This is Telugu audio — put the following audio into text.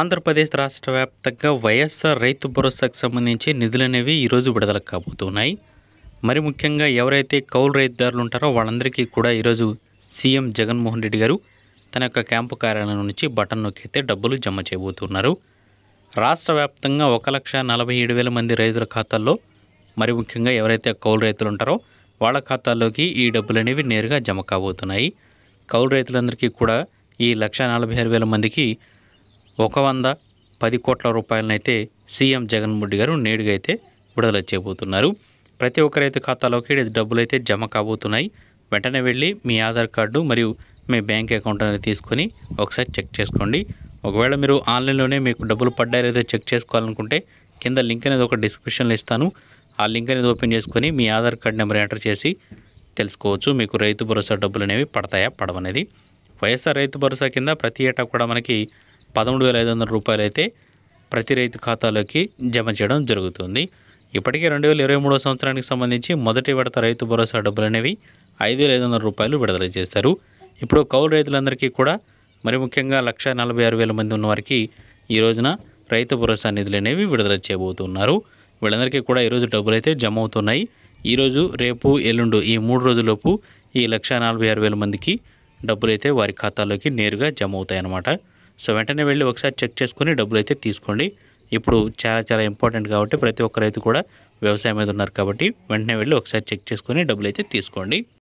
ఆంధ్రప్రదేశ్ రాష్ట్ర వ్యాప్తంగా వైఎస్ఆర్ రైతు భరోసాకు సంబంధించి నిధులనేవి ఈరోజు విడుదల కాబోతున్నాయి మరి ముఖ్యంగా ఎవరైతే కౌలు రైతుదారులు ఉంటారో వాళ్ళందరికీ కూడా ఈరోజు సీఎం జగన్మోహన్ రెడ్డి గారు తన యొక్క క్యాంపు కార్యాలయం నుంచి బటన్ నొక్కితే డబ్బులు జమ చేయబోతున్నారు రాష్ట్ర వ్యాప్తంగా ఒక లక్ష నలభై ఏడు వేల మంది రైతుల ఖాతాల్లో మరి ముఖ్యంగా ఎవరైతే కౌలు రైతులు ఉంటారో వాళ్ళ ఖాతాల్లోకి ఈ డబ్బులు అనేవి నేరుగా జమ కాబోతున్నాయి కౌలు రైతులందరికీ కూడా ఈ లక్ష నలభై ఆరు వేల మందికి ఒక వంద పది కోట్ల రూపాయలనైతే సీఎం జగన్మోహన్ గారు నేడుగా అయితే విడుదల చేయబోతున్నారు ప్రతి ఒక్కరైతే ఖాతాలోకి డబ్బులు అయితే జమ కాబోతున్నాయి వెంటనే వెళ్ళి మీ ఆధార్ కార్డు మరియు మీ బ్యాంక్ అకౌంట్ అనేది తీసుకొని ఒకసారి చెక్ చేసుకోండి ఒకవేళ మీరు ఆన్లైన్లోనే మీకు డబ్బులు పడ్డాయో లేదో చెక్ చేసుకోవాలనుకుంటే కింద లింక్ అనేది ఒక డిస్క్రిప్షన్లో ఇస్తాను ఆ లింక్ అనేది ఓపెన్ చేసుకొని మీ ఆధార్ కార్డు నెంబర్ ఎంటర్ చేసి తెలుసుకోవచ్చు మీకు రైతు భరోసా డబ్బులు అనేవి పడతాయా పడవనేది వైఎస్ఆర్ రైతు భరోసా కింద ప్రతి ఏటా కూడా మనకి పదమూడు వేల ఐదు వందల రూపాయలు అయితే ప్రతి రైతు ఖాతాలోకి జమ చేయడం జరుగుతుంది ఇప్పటికే రెండు వేల ఇరవై మూడో సంవత్సరానికి సంబంధించి మొదటి విడత రైతు భరోసా డబ్బులు అనేవి ఐదు వేల ఐదు వందల రూపాయలు విడుదల చేశారు ఇప్పుడు కౌలు రైతులందరికీ కూడా మరి ముఖ్యంగా లక్ష నలభై ఆరు వేల మంది ఉన్నవారికి ఈ రోజున రైతు భరోసా నిధులు అనేవి విడుదల చేయబోతున్నారు వీళ్ళందరికీ కూడా ఈరోజు డబ్బులు అయితే జమ అవుతున్నాయి ఈరోజు రేపు ఎల్లుండు ఈ మూడు రోజులలోపు ఈ లక్ష నలభై ఆరు వేల మందికి డబ్బులైతే వారి ఖాతాలోకి నేరుగా జమ అవుతాయన్నమాట సో వెంటనే వెళ్ళి ఒకసారి చెక్ చేసుకొని డబ్బులు అయితే తీసుకోండి ఇప్పుడు చాలా చాలా ఇంపార్టెంట్ కాబట్టి ప్రతి ఒక్క రైతు కూడా వ్యవసాయం మీద ఉన్నారు కాబట్టి వెంటనే వెళ్ళి ఒకసారి చెక్ చేసుకొని డబ్బులు అయితే తీసుకోండి